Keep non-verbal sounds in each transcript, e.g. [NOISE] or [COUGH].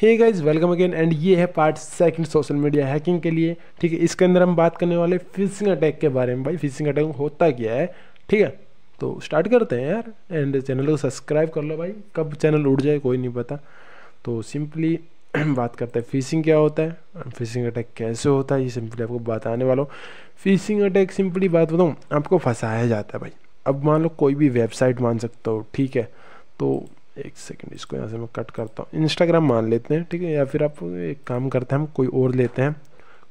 hey guys welcome again and ये है part second social media hacking के लिए ठीक है इसके अंदर हम बात करने वाले फिशिंग अटैक के बारे में भाई फिशिंग अटैक होता क्या है ठीक है तो स्टार्ट करते हैं यार एंड चैनल को सब्सक्राइब कर लो भाई कब चैनल उड़ जाए कोई नहीं पता तो सिंपली [CLEARS THROAT] बात करते हैं फिशिंग क्या होता है फिशिंग अटैक कैसे होता है ये सिंपली आपको बताने वाला हूँ फिशिंग अटैक सिंपली बात बताऊँ आपको फंसाया जाता है भाई अब मान लो कोई भी वेबसाइट मान सकते हो ठीक है तो एक सेकंड इसको यहाँ से मैं कट करता हूँ इंस्टाग्राम मान लेते हैं ठीक है या फिर आप एक काम करते हैं हम कोई और लेते हैं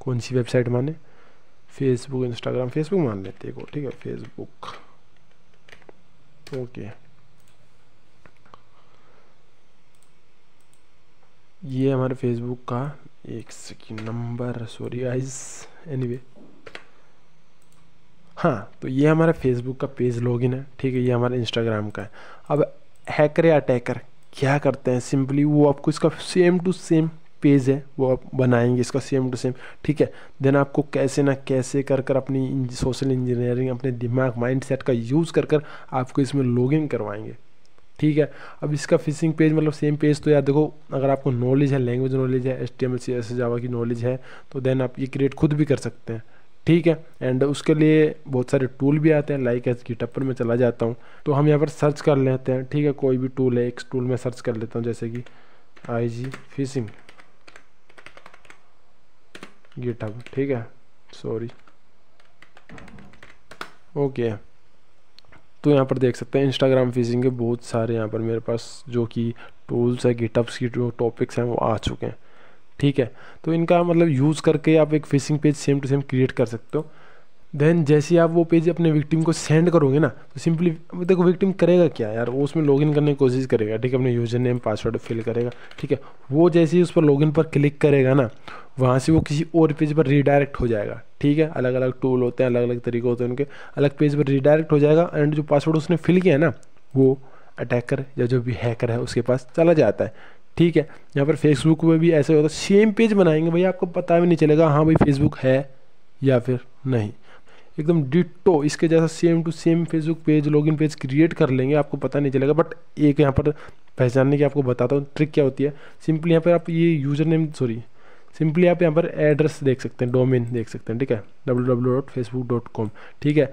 कौन सी वेबसाइट माने फेसबुक इंस्टाग्राम फेसबुक मान लेते हैं ठीक है फेसबुक ओके ये हमारे फेसबुक का एक सेकंड नंबर सॉरी आइज एनीवे हाँ तो ये हमारा फेसबुक का पेज लॉगिन है ठीक है ये हमारा इंस्टाग्राम का है अब हैकर या अटैकर क्या करते हैं सिंपली वो आपको इसका सेम टू सेम पेज है वो आप बनाएंगे इसका सेम टू सेम ठीक है देन आपको कैसे ना कैसे कर कर अपनी सोशल इंजीनियरिंग अपने दिमाग माइंड सेट का यूज़ कर कर आपको इसमें लॉग इन करवाएंगे ठीक है अब इसका फिशिंग पेज मतलब सेम पेज तो यार देखो अगर आपको नॉलेज है लैंग्वेज नॉलेज है S T M L C S Java की नॉलेज है तो देन आप ये क्रिएट खुद भी कर सकते हैं ठीक है एंड उसके लिए बहुत सारे टूल भी आते हैं लाइक एस गिटअप पर मैं चला जाता हूँ तो हम यहाँ पर सर्च कर लेते हैं ठीक है कोई भी टूल है एक टूल में सर्च कर लेता हूँ जैसे कि आई जी फिशिंग गिटअप ठीक है सॉरी ओके तो यहाँ पर देख सकते हैं इंस्टाग्राम फिशिंग के बहुत सारे यहाँ पर मेरे पास जो कि टूल्स है गिटअप्स की जो टॉपिक्स हैं वो आ चुके हैं ठीक है तो इनका मतलब यूज़ करके आप एक phishing page same to same create कर सकते हो देन जैसे आप वो पेज अपने विक्टिम को सेंड करोगे ना तो सिंपली देखो विक्टिम करेगा क्या यार वो उसमें लॉगिन करने की कोशिश करेगा ठीक है अपने यूजर नेम पासवर्ड फिल करेगा ठीक है वो जैसे ही उस पर लॉगिन पर क्लिक करेगा ना वहाँ से वो किसी और पेज पर रिडायरेक्ट हो जाएगा ठीक है अलग अलग टूल होते हैं अलग अलग तरीके होते हैं उनके अलग पेज पर रिडायरेक्ट हो जाएगा एंड जो पासवर्ड उसने फिल किया है ना वो अटैकर या जो भी हैकर है उसके पास चला जाता है ठीक है यहाँ पर फेसबुक में भी ऐसे होता है सेम पेज बनाएंगे भाई आपको पता भी नहीं चलेगा हाँ भाई फेसबुक है या फिर नहीं एकदम डिटो इसके जैसा same to same Facebook page login page create कर लेंगे आपको पता नहीं चलेगा बट एक यहाँ पर पहचानने की आपको बताता हूँ ट्रिक क्या होती है सिंपली यहाँ पर आप ये यूज़र नेम सॉरी सिंपली आप यहाँ पर एड्रेस देख सकते हैं डोमेन देख सकते हैं ठीक है W W dot Facebook dot com ठीक है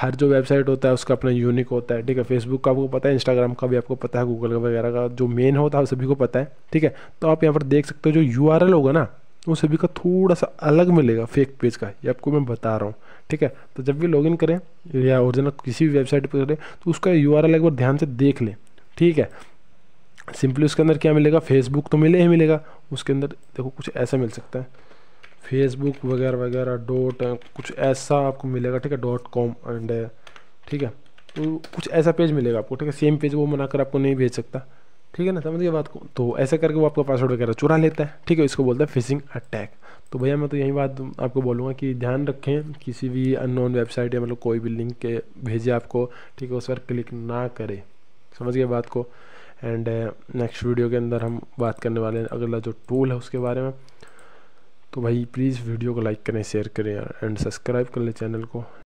हर जो वेबसाइट होता है उसका अपना यूनिक होता है ठीक है फेसबुक का आपको पता है इंस्टाग्राम का भी आपको पता है गूगल का वगैरह का जो मेन होता है सभी को पता है ठीक है तो आप यहाँ पर देख सकते हो जो यू होगा ना वो सभी का थोड़ा सा अलग मिलेगा फेक पेज का ये आपको मैं बता रहा हूँ ठीक है तो जब भी लॉगिन करें या ओरिजिनल किसी भी वेबसाइट पर करें तो उसका यू एक बार ध्यान से देख लें ठीक है सिंपली उसके अंदर क्या मिलेगा फेसबुक तो मिले ही मिलेगा उसके अंदर देखो कुछ ऐसा मिल सकता है फेसबुक वगैरह वगैरह डॉट कुछ ऐसा आपको मिलेगा ठीक है डॉट कॉम एंड ठीक है तो कुछ ऐसा पेज मिलेगा आपको ठीक है सेम पेज वो बनाकर आपको नहीं भेज सकता ठीक है ना समझ गया बात को तो ऐसा करके वो आपका पासवर्ड वगैरह चुरा लेता है ठीक है इसको बोलता है फिशिंग अटैक तो भैया मैं तो यही बात आपको बोलूँगा कि ध्यान रखें किसी भी अननोन वेबसाइट या मतलब कोई भी लिंक के भेजे आपको ठीक है उस पर क्लिक ना करें समझ गया बात को एंड नेक्स्ट वीडियो के अंदर हम बात करने वाले हैं अगला जो टूल है उसके बारे में तो भाई प्लीज़ वीडियो को लाइक करें शेयर करें एंड सब्सक्राइब कर लें चैनल को